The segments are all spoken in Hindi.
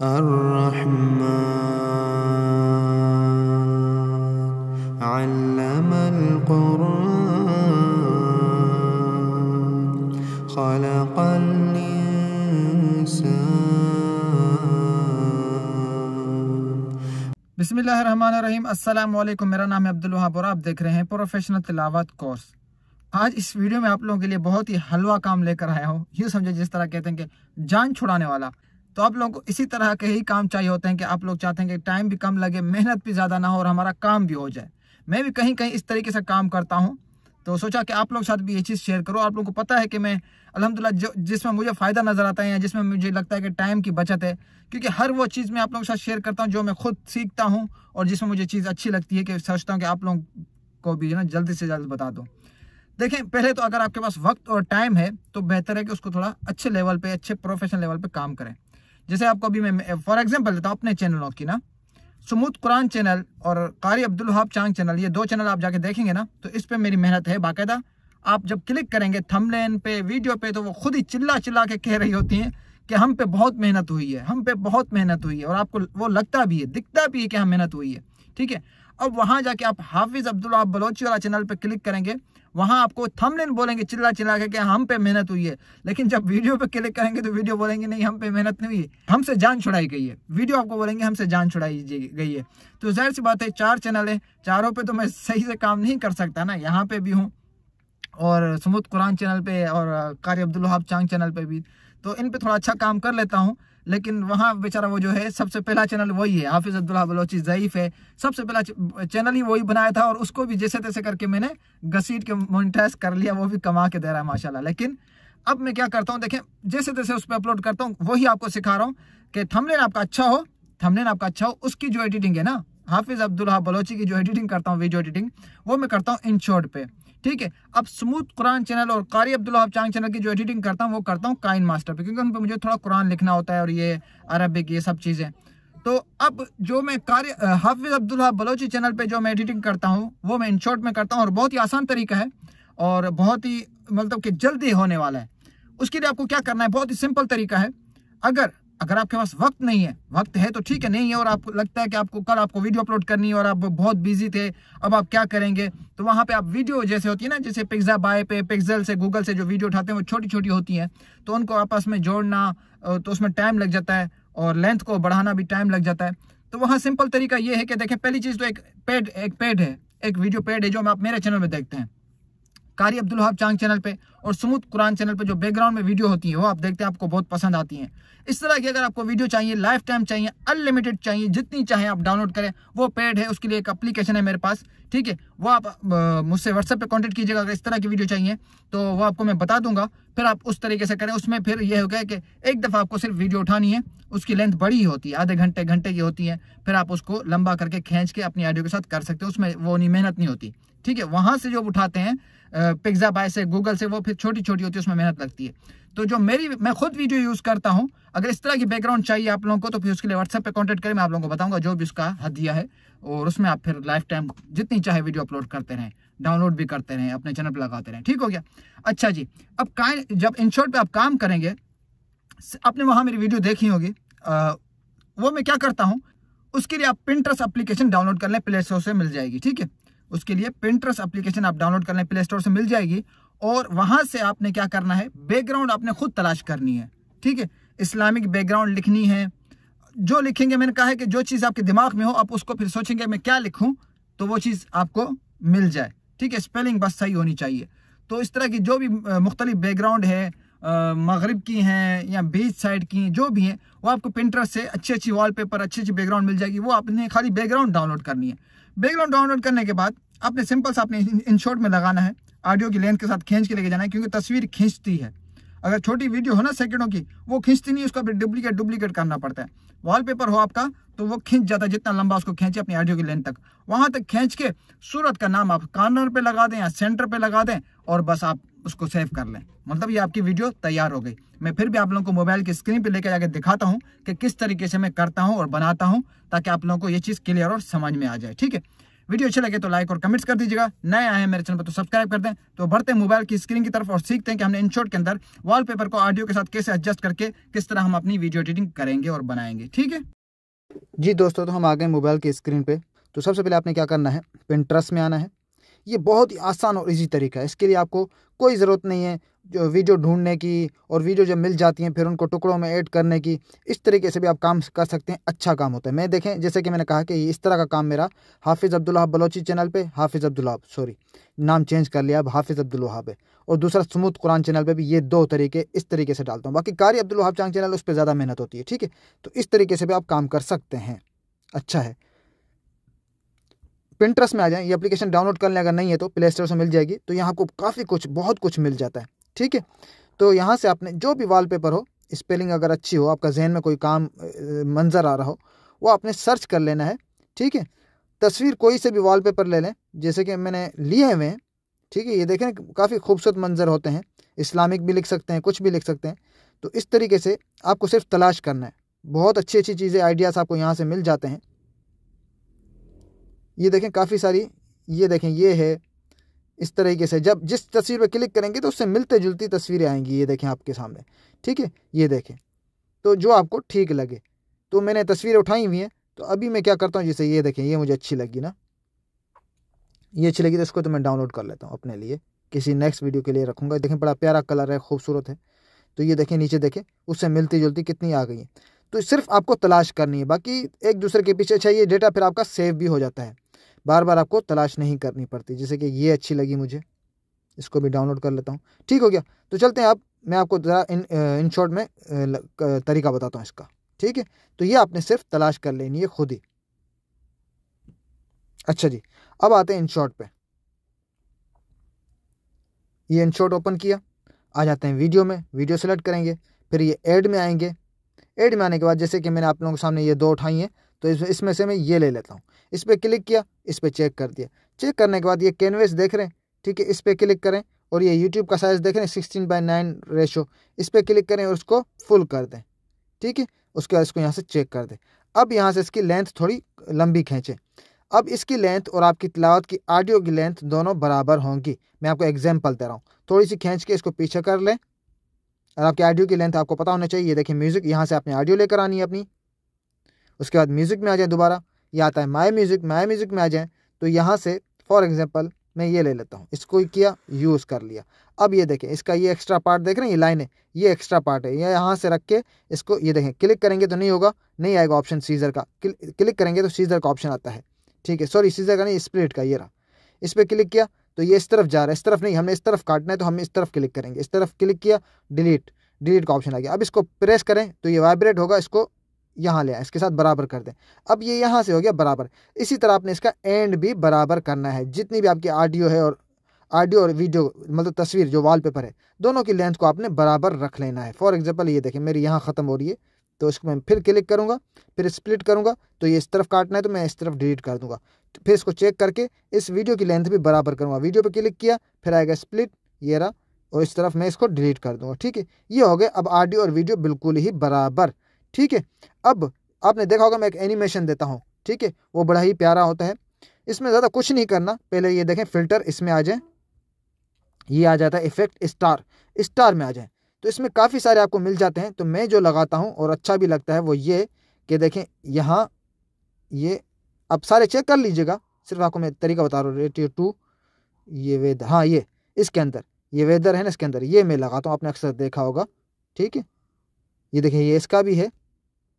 الرحمن علم मेरा नाम है अब्दुल वहाब आप देख रहे हैं प्रोफेशनल तिलावत कोर्स आज इस वीडियो में आप लोगों के लिए बहुत ही हलवा काम लेकर आया हूँ यूँ समझे जिस तरह कहते हैं कि जान छुड़ाने वाला तो आप लोगों को इसी तरह के ही काम चाहिए होते हैं कि आप लोग चाहते हैं कि टाइम भी कम लगे मेहनत भी ज़्यादा ना हो और हमारा काम भी हो जाए मैं भी कहीं कहीं इस तरीके से काम करता हूँ तो सोचा कि आप लोग साथ भी ये चीज़ शेयर करो आप लोगों को पता है कि मैं अलहमदिल्ला जो जिसमें मुझे फ़ायदा नज़र आता है या जिसमें मुझे लगता है कि टाइम की बचत है क्योंकि हर वो चीज़ मैं आप लोगों के साथ शेयर करता हूँ जो मैं खुद सीखता हूँ और जिसमें मुझे चीज़ अच्छी लगती है कि सोचता हूँ कि आप लोगों को भी ना जल्दी से जल्द बता दो देखें पहले तो अगर आपके पास वक्त और टाइम है तो बेहतर है कि उसको थोड़ा अच्छे लेवल पर अच्छे प्रोफेशनल लेवल पर काम करें जैसे आपको अभी मैं फॉर एग्जाम्पल देता हूँ अपने चैनलों की ना सुमूद कुरान चैनल और कारी अब्दुल हाब चांग चैनल ये दो चैनल आप जाके देखेंगे ना तो इस पर मेरी मेहनत है बाकायदा आप जब क्लिक करेंगे थमलेन पे वीडियो पे तो वो खुद ही चिल्ला चिल्ला के कह रही होती हैं कि हम पे बहुत मेहनत हुई है हम पे बहुत मेहनत हुई है और आपको वो लगता भी है दिखता भी है कि हम हाँ मेहनत हुई है ठीक है अब वहाँ जाके आप हाफिज़ अब्दुल्ला बलोची वाला चैनल पर क्लिक करेंगे वहां आपको थंबनेल बोलेंगे चिल्ला चिल्ला के हम पे मेहनत हुई है लेकिन जब वीडियो पे क्लिक करेंगे तो वीडियो बोलेंगे नहीं हम पे मेहनत नहीं हुई हमसे जान छुड़ाई गई है वीडियो आपको बोलेंगे हमसे जान छुड़ाई गई है तो जाहिर सी बात है चार चैनल है चारों पे तो मैं सही से काम नहीं कर सकता ना यहाँ पे भी हूँ और सुमुद कुरान चैनल पे और कारी अब्दुल हाब चांग चैनल पे भी तो इन पे थोड़ा अच्छा काम कर लेता हूँ लेकिन वहाँ बेचारा वो जो है सबसे पहला चैनल वही है हाफिज़ अब्दुल्ला बलोची ज़यीफ़ है सबसे पहला चैनल ही वही बनाया था और उसको भी जैसे तैसे करके मैंने घसीट के मोनिटाइज कर लिया वो भी कमा के दे रहा है माशाल्लाह लेकिन अब मैं क्या करता हूँ देखें जैसे तैसे उस पर अपलोड करता हूँ वही आपको सिखा रहा हूँ कि थमलेन आपका अच्छा हो थमलेन आपका अच्छा हो उसकी जो एडिटिंग है ना हाफिज़ अब्दुल बलोची की जो एडिटिंग करता हूँ वीडियो एडिटिंग वो मैं करता हूँ इन शॉर्ट पे ठीक है अब स्मूथ कुरान चैनल और कारी अब्दुल चांग चैनल की जो एडिटिंग करता हूँ वो करता हूँ काइन मास्टर पे क्योंकि उन पर मुझे थोड़ा कुरान लिखना होता है और ये अरबिक ये सब चीज़ें तो अब जो मैं कार्य हाफिज़ अब्दुल्ला बलोची चैनल पे जो मैं एडिटिंग करता हूँ वो मैं इन शॉर्ट में करता हूँ और बहुत ही आसान तरीका है और बहुत ही मतलब कि जल्दी होने वाला है उसके लिए आपको क्या करना है बहुत ही सिंपल तरीका है अगर अगर आपके पास वक्त नहीं है वक्त है तो ठीक है नहीं है और आपको लगता है कि आपको कल आपको वीडियो अपलोड करनी है और आप बहुत बिजी थे अब आप क्या करेंगे तो वहाँ पे आप वीडियो जैसे होती है ना जैसे पिज्जा बाय पे पिक्जल से गूगल से जो वीडियो उठाते हैं वो छोटी छोटी होती हैं तो उनको आपस में जोड़ना तो उसमें टाइम लग जाता है और लेंथ को बढ़ाना भी टाइम लग जाता है तो वहाँ सिंपल तरीका ये है कि देखें पहली चीज़ तो एक पेड एक पेड है एक वीडियो पेड है जो आप मेरे चैनल में देखते हैं कारी अब्दुल हब चांग चैनल पे और सुमुद कुरान चैनल पे जो बैकग्राउंड में वीडियो होती है वो आप देखते हैं आपको बहुत पसंद आती हैं इस तरह की अगर आपको वीडियो चाहिए लाइफ टाइम चाहिए अनलिमिटेड चाहिए जितनी चाहे आप डाउनलोड करें वो पेड है उसके लिए एक अप्लीकेशन है मेरे पास ठीक है वो आप मुझसे व्हाट्सएप पर कॉन्टेक्ट कीजिएगा अगर इस तरह की वीडियो चाहिए तो वो आपको मैं बता दूंगा फिर आप उस तरीके से करें उसमें फिर यह हो गया कि एक दफ़ा आपको सिर्फ वीडियो उठानी है उसकी लेंथ बड़ी होती है आधे घंटे घंटे की होती है फिर आप उसको लंबा करके खींच के अपनी आडियो के साथ कर सकते हो उसमें वो नहीं मेहनत नहीं होती ठीक है वहां से जो उठाते हैं पिज्जा बाय से गूगल से वो फिर छोटी छोटी होती है उसमें मेहनत लगती है तो जो मेरी मैं खुद वीडियो यूज करता हूं अगर इस तरह की बैकग्राउंड चाहिए आप लोगों को तो फिर उसके लिए व्हाट्सएप पे कांटेक्ट करें मैं आप लोगों को बताऊंगा जो भी उसका हदिया है और उसमें आप फिर लाइफ टाइम जितनी चाहे वीडियो अपलोड करते रहें डाउनलोड भी करते रहें अपने चैनल पर लगाते रहें ठीक हो गया अच्छा जी अब का जब शॉर्ट पर आप काम करेंगे आपने वहाँ मेरी वीडियो देखी होगी वो मैं क्या करता हूँ उसके लिए आप प्रिंटर्स अप्लीकेशन डाउनलोड कर लें प्ले स्टोर से मिल जाएगी ठीक है उसके लिए प्रिंटर्स एप्लीकेशन आप डाउनलोड कर लें प्ले स्टोर से मिल जाएगी और वहां से आपने क्या करना है बैकग्राउंड आपने खुद तलाश करनी है ठीक है इस्लामिक बैकग्राउंड लिखनी है जो लिखेंगे मैंने कहा है कि जो चीज़ आपके दिमाग में हो आप उसको फिर सोचेंगे मैं क्या लिखूं तो वो चीज़ आपको मिल जाए ठीक है स्पेलिंग बस सही होनी चाहिए तो इस तरह की जो भी मुख्तलिफ बैकग्राउंड है मगरब की हैं या बीच साइड की जो भी हैं वो आपको प्रिंटर से अच्छी अच्छी वॉलपेपर अच्छी अच्छी बैकग्राउंड मिल जाएगी वो आपने खाली बैकग्राउंड डाउनलोड करनी है बैकग्राउंड डाउनलोड करने के बाद आपने सिंपल सा अपने शॉर्ट में लगाना है ऑडियो की लेंथ के साथ खींच के लेके जाना है क्योंकि तस्वीर खींचती है अगर छोटी वीडियो हो ना सेकंडों की वो खींचती नहीं उसका फिर डुप्लीकेट डुप्लीकेट करना पड़ता है वॉलपेपर हो आपका तो वो खींच जाता है जितना लंबा उसको खींचे अपनी ऑडियो की लेंथ तक वहां तक खींच के सूरत का नाम आप कॉर्नर पे लगा दें या सेंटर पे लगा दें और बस आप उसको सेव कर लें मतलब ये आपकी वीडियो तैयार हो गई मैं फिर भी आप लोगों को मोबाइल की स्क्रीन पे लेकर जाकर दिखाता हूँ कि किस तरीके से मैं करता हूँ और बनाता हूँ ताकि आप लोगों को ये चीज़ क्लियर और समझ में आ जाए ठीक है वीडियो अच्छे लगे तो लाइक और कमेंट्स कर दीजिएगा नए आए हैं मेरे चैनल पर तो सब्सक्राइब कर दें तो बढ़ते मोबाइल की स्क्रीन की तरफ और सीखते हैं कि हमने इनशॉट के अंदर वॉलपेपर को ऑडियो के साथ कैसे एडजस्ट करके किस तरह हम अपनी वीडियो एडिटिंग करेंगे और बनाएंगे ठीक है जी दोस्तों तो हम आ गए मोबाइल की स्क्रीन पर तो सबसे पहले आपने क्या करना है पिंट्रस में आना है ये बहुत ही आसान और इजी तरीका है इसके लिए आपको कोई ज़रूरत नहीं है जो वीडियो ढूंढने की और वीडियो जब मिल जाती हैं फिर उनको टुकड़ों में ऐड करने की इस तरीके से भी आप काम कर सकते हैं अच्छा काम होता है मैं देखें जैसे कि मैंने कहा कि इस तरह का काम मेरा हाफिज़ अब्दुल्ला बलोची चैनल पे हाफिज़ अब्दुल्लाब सॉरी नाम चेंज कर लिया अब हाफिज़ अब्दुल है और दूसरा समूद कुरान चैनल पर भी ये दो तरीके इस तरीके से डालता हूँ बाकी कारी अब्दुल चांग चैनल उस पर ज़्यादा मेहनत होती है ठीक है तो इस तरीके से भी आप काम कर सकते हैं अच्छा है पिंट्रस में आ जाएँ ये एप्लीकेशन डाउनलोड कर लें अगर नहीं है तो प्ले स्टोर से मिल जाएगी तो यहाँ आपको काफ़ी कुछ बहुत कुछ मिल जाता है ठीक है तो यहाँ से आपने जो भी वॉलपेपर हो स्पेलिंग अगर अच्छी हो आपका जहन में कोई काम मंजर आ रहा हो वो आपने सर्च कर लेना है ठीक है तस्वीर कोई से भी पेपर ले लें जैसे कि मैंने लिए हुए हैं ठीक है ये देखें काफ़ी खूबसूरत मंजर होते हैं इस्लामिक भी लिख सकते हैं कुछ भी लिख सकते हैं तो इस तरीके से आपको सिर्फ तलाश करना है बहुत अच्छी अच्छी चीज़ें आइडियाज़ आपको यहाँ से मिल जाते हैं ये देखें काफ़ी सारी ये देखें ये है इस तरीके से जब जिस तस्वीर पर क्लिक करेंगे तो उससे मिलते जुलती तस्वीरें आएंगी ये देखें आपके सामने ठीक है ये देखें तो जो आपको ठीक लगे तो मैंने तस्वीरें उठाई हुई हैं तो अभी मैं क्या करता हूँ जैसे ये देखें ये मुझे अच्छी लगी ना ये अच्छी लगी तो इसको तो मैं डाउनलोड कर लेता हूँ अपने लिए किसी नेक्स्ट वीडियो के लिए रखूँगा देखें बड़ा प्यारा कलर है खूबसूरत है तो ये देखें नीचे देखें उससे मिलती जुलती कितनी आ गई है तो सिर्फ आपको तलाश करनी है बाकी एक दूसरे के पीछे अच्छा ये डेटा फिर आपका सेव भी हो जाता है बार बार आपको तलाश नहीं करनी पड़ती जैसे कि ये अच्छी लगी मुझे इसको भी डाउनलोड कर लेता हूँ ठीक हो गया तो चलते हैं आप मैं आपको ज़रा इन इन शॉर्ट में तरीका बताता हूँ इसका ठीक है तो ये आपने सिर्फ तलाश कर लेनी है खुद ही अच्छा जी अब आते हैं इन शॉर्ट पर ये इन शॉर्ट ओपन किया आ जाते हैं वीडियो में वीडियो सेलेक्ट करेंगे फिर ये एड में आएंगे एड में आने के बाद जैसे कि मैंने आप लोगों के सामने ये दो उठाई हैं तो इसमें से मैं ये ले लेता हूँ इस पर क्लिक किया इस पर चेक कर दिया चेक करने के बाद ये कैनवेस देख रहे हैं ठीक है इस पर क्लिक करें और ये यूट्यूब का साइज़ देख रहे हैं सिक्सटीन बाई नाइन रेशो इस पर क्लिक करें और उसको फुल कर दें ठीक है उसके बाद इसको यहाँ से चेक कर दें अब यहाँ से इसकी लेंथ थोड़ी लंबी खींचें अब इसकी लेंथ और आपकी तलावत की ऑडियो की लेंथ दोनों बराबर होंगी मैं आपको एग्जाम्पल दे रहा हूँ थोड़ी सी खींच के इसको पीछे कर लें और आपकी ऑडियो की लेंथ आपको पता होना चाहिए देखिए म्यूज़िक यहाँ से आपने ऑडियो लेकर आनी है अपनी उसके बाद म्यूज़िक में आ जाए दोबारा या आता है माई म्यूज़िक माई म्यूज़िक में आ जाए तो यहाँ से फॉर एग्जाम्पल मैं ये ले लेता हूँ इसको किया यूज़ कर लिया अब ये देखें इसका ये एक्स्ट्रा पार्ट देख रहे हैं ये लाइन है ये एक्स्ट्रा पार्ट है ये यहाँ से रख के इसको ये देखें क्लिक करेंगे तो नहीं होगा नहीं आएगा ऑप्शन सीज़र का क्लिक करेंगे तो सीज़र का ऑप्शन आता है ठीक है सॉरी सीज़र का नहीं स्प्लिट का ये रहा इस पर क्लिक किया तो ये इस तरफ जा रहा है इस तरफ नहीं हमें इस तरफ काटना है तो हम इस तरफ क्लिक करेंगे इस तरफ क्लिक किया डिलीट डिलीट का ऑप्शन आ गया अब इसको प्रेस करें तो ये वाइब्रेट होगा इसको यहाँ ले आए इसके साथ बराबर कर दें अब ये यहाँ से हो गया बराबर इसी तरह आपने इसका एंड भी बराबर करना है जितनी भी आपकी ऑडियो है और ऑडियो और वीडियो मतलब तस्वीर जो वॉलपेपर है दोनों की लेंथ को आपने बराबर रख लेना है फॉर एग्जाम्पल ये देखें मेरी यहाँ ख़त्म हो रही है तो इसको मैं फिर क्लिक करूँगा फिर स्प्लिट करूँगा तो ये इस तरफ काटना है तो मैं इस तरफ डिलीट कर दूँगा तो फिर इसको चेक करके इस वीडियो की लेंथ भी बराबर करूँगा वीडियो पर क्लिक किया फिर आएगा स्प्लिट ये रहा और इस तरफ मैं इसको डिलीट कर दूँगा ठीक है ये हो गया अब ऑडियो और वीडियो बिल्कुल ही बराबर ठीक है अब आपने देखा होगा मैं एक एनिमेशन देता हूँ ठीक है वो बड़ा ही प्यारा होता है इसमें ज़्यादा कुछ नहीं करना पहले ये देखें फिल्टर इसमें आ जाए ये आ जाता है इफेक्ट स्टार स्टार में आ जाए तो इसमें काफ़ी सारे आपको मिल जाते हैं तो मैं जो लगाता हूँ और अच्छा भी लगता है वो ये कि देखें यहाँ ये आप सारे चेक कर लीजिएगा सिर्फ आपको मैं तरीका बता रहा हूँ रेटियो टू ये वेदर हाँ ये इसके अंदर ये वेदर है ना इसके अंदर ये मैं लगाता हूँ आपने अक्सर देखा होगा ठीक है ये देखें ये इसका भी है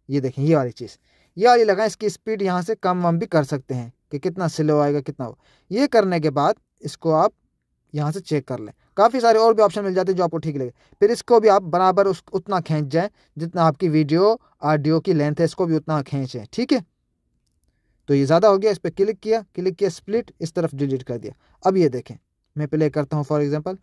ये देखें ये वाली चीज़ ये वाली लगाएं इसकी स्पीड यहाँ से कम वम भी कर सकते हैं कि कितना स्लो आएगा कितना ये करने के बाद इसको आप यहाँ से चेक कर लें काफ़ी सारे और भी ऑप्शन मिल जाते हैं जो आपको ठीक लगे फिर इसको भी आप बराबर उस उतना खींच जाएं जितना आपकी वीडियो ऑडियो की लेंथ है इसको भी उतना खींचें ठीक है तो ये ज़्यादा हो गया इस पर क्लिक किया क्लिक किया स्प्लिट इस तरफ डिलीट कर दिया अब ये देखें मैं प्ले करता हूँ फॉर एग्जाम्पल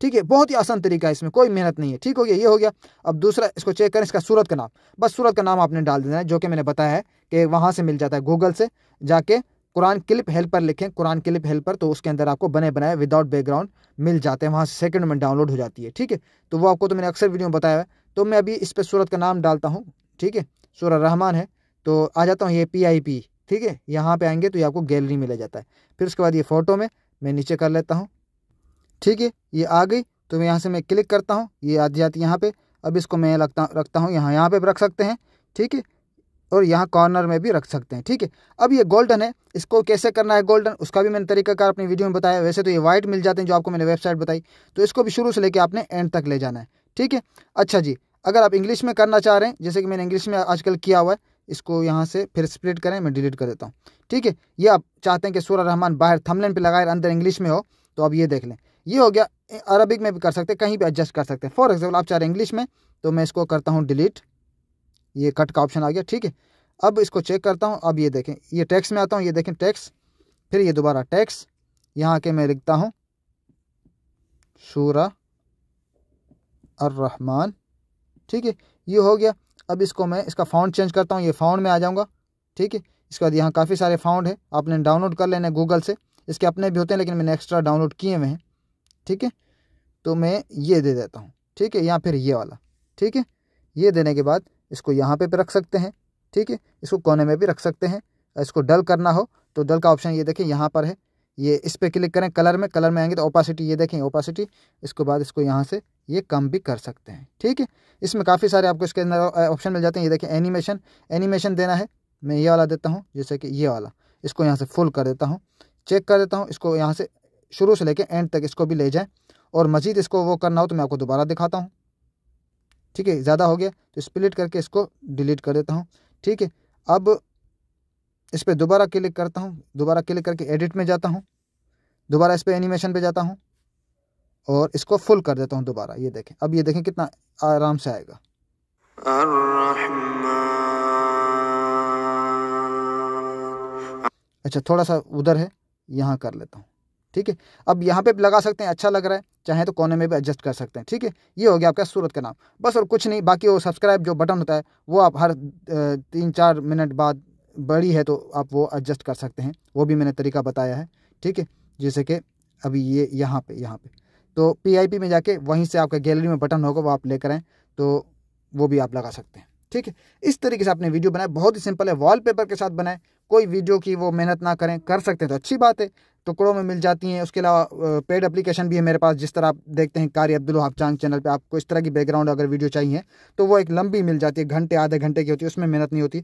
ठीक है बहुत ही आसान तरीका है इसमें कोई मेहनत नहीं है ठीक हो गया ये हो गया अब दूसरा इसको चेक करें इसका सूरत का नाम बस सूरत का नाम आपने डाल देना है जो कि मैंने बताया है कि वहाँ से मिल जाता है गूगल से जाके कुरान क्लिप हेल्पर लिखें कुरान क्लिप हेल्पर तो उसके अंदर आपको बने बनाए विदाउट बैकग्राउंड मिल जाते हैं वहाँ से सेकंड में डाउनलोड हो जाती है ठीक है तो वो आपको तो मैंने अक्सर वीडियो में बताया है तो मैं अभी इस पर सूरत का नाम डालता हूँ ठीक है सूरत रहमान है तो आ जाता हूँ ये पी आई पी ठीक है यहाँ पे आएंगे तो ये आपको गैलरी में ले जाता है फिर उसके बाद ये फ़ोटो में मैं नीचे कर लेता हूँ ठीक है ये आ गई तो मैं यहाँ से मैं क्लिक करता हूँ ये आ जाती यहाँ पे अब इसको मैं लगता रखता हूँ यहाँ यहाँ पे रख सकते हैं ठीक है और यहाँ कॉर्नर में भी रख सकते हैं ठीक है अब ये गोल्डन है इसको कैसे करना है गोल्डन उसका भी मैंने तरीकाकार अपनी वीडियो में बताया वैसे तो ये वाइट मिल जाते हैं जो आपको मैंने वेबसाइट बताई तो इसको भी शुरू से लेकर आपने एंड तक ले जाना है ठीक है अच्छा जी अगर आप इंग्लिश में करना चाह रहे हैं जैसे कि मैंने इंग्लिश में आजकल किया हुआ है इसको यहाँ से फिर स्प्लिट करें मैं डिलीट कर देता हूँ ठीक है ये आप चाहते हैं कि सूर्य रहमान बाहर थमलेन पर लगाए अंदर इंग्लिश में हो तो आप ये देख लें ये हो गया अरबिक में भी कर सकते हैं कहीं भी एडजस्ट कर सकते हैं फॉर एग्जाम्पल आप चाह रहे इंग्लिश में तो मैं इसको करता हूँ डिलीट ये कट का ऑप्शन आ गया ठीक है अब इसको चेक करता हूँ अब ये देखें ये टैक्स में आता हूँ ये देखें टैक्स फिर ये दोबारा टैक्स यहाँ के मैं लिखता हूँ शूरा अर्रहमान ठीक है ये हो गया अब इसको मैं इसका फ़ाउंड चेंज करता हूँ ये फ़ाउंड में आ जाऊँगा ठीक है इसके बाद यहाँ काफ़ी सारे फ़ाउंड है आपने डाउनलोड कर लेने गूगल से इसके अपने भी होते हैं लेकिन मैंने एक्स्ट्रा डाउनलोड किए हुए हैं ठीक है तो मैं ये दे देता हूँ ठीक है या फिर ये वाला ठीक है ये देने के बाद इसको यहाँ पे भी रख सकते हैं ठीक है इसको कोने में भी रख सकते हैं इसको डल करना हो तो डल का ऑप्शन ये देखें यहाँ पर है ये इस पर क्लिक करें कलर में कलर में आएंगे तो ओपासिटी ये देखें ओपासिटी इसके बाद इसको यहाँ से ये कम भी कर सकते हैं ठीक है इसमें काफ़ी सारे आपको इसके अंदर ऑप्शन मिल जाते हैं ये देखें एनिमेशन एनिमेशन देना है मैं ये वाला देता हूँ जैसे कि ये वाला इसको यहाँ से फुल कर देता हूँ चेक कर देता हूँ इसको यहाँ से शुरू से लेके एंड तक इसको भी ले जाएं और मज़ीद इसको वो करना हो तो मैं आपको दोबारा दिखाता हूँ ठीक है ज़्यादा हो गया तो स्प्लिट करके इसको डिलीट कर देता हूँ ठीक है अब इस पर दोबारा क्लिक करता हूँ दोबारा क्लिक करके एडिट में जाता हूँ दोबारा इस पर एनिमेशन पे जाता हूँ और इसको फुल कर देता हूँ दोबारा ये देखें अब ये देखें कितना आराम से आएगा अच्छा थोड़ा सा उधर है यहाँ कर लेता हूँ ठीक है अब यहाँ पे लगा सकते हैं अच्छा लग रहा है चाहे तो कोने में भी एडजस्ट कर सकते हैं ठीक है ये हो गया आपका सूरत का नाम बस और कुछ नहीं बाकी वो सब्सक्राइब जो बटन होता है वो आप हर तीन चार मिनट बाद बड़ी है तो आप वो एडजस्ट कर सकते हैं वो भी मैंने तरीका बताया है ठीक है जैसे कि अभी ये यहाँ पे यहाँ पे तो पी में जाके वहीं से आपका गैलरी में बटन होगा वो आप लेकर आएँ तो वो भी आप लगा सकते हैं ठीक है इस तरीके से आपने वीडियो बनाया बहुत ही सिंपल है वॉलपेपर के साथ बनाए कोई वीडियो की वो मेहनत ना करें कर सकते हैं तो अच्छी बात है टुकड़ों में मिल जाती हैं उसके अलावा पेड एप्लीकेशन भी है मेरे पास जिस तरह आप देखते हैं कारी अब्दुल चांग चैनल पे आपको इस तरह की बैकग्राउंड अगर वीडियो चाहिए तो वो एक लंबी मिल जाती है घंटे आधे घंटे की होती है उसमें मेहनत नहीं होती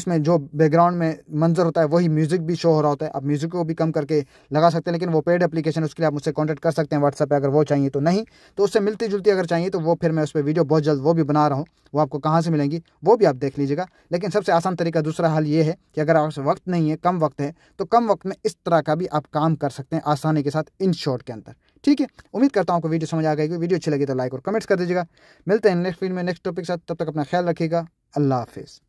उसमें जो बैकग्राउंड में मंजर होता है वही म्यूज़िक भी शो हो रहा होता है आप म्यूज़िक को भी कम करके लगा सकते हैं लेकिन वो पेड एप्लीकेशन उसके लिए आप मुझसे कॉन्टैक्ट कर सकते हैं व्हाट्सअप पर अगर वो चाहिए तो नहीं तो उससे मिलती जुलती अगर चाहिए तो वो फिर मैं उस पर वीडियो बहुत जल्द वो भी बना रहा हूँ वो आपको कहाँ से मिलेंगी वो भी आप देख लीजिएगा लेकिन सबसे आसान तरीका दूसरा हल ये है कि अगर आप वक्त नहीं है कम वक्त है तो कम वक्त में इस तरह का भी आप काम कर सकते हैं आसानी के साथ इन शॉर्ट के अंदर ठीक है उम्मीद करता हूँ आपको वीडियो समझ आ गई वीडियो अच्छी लगी तो लाइक और कमेंट्स कर दीजिएगा मिलते हैं नेक्स्ट वीडियो में नेक्स्ट टॉपिक के साथ तब तक अपना ख्याल रखिएगा अल्लाह हाफिज़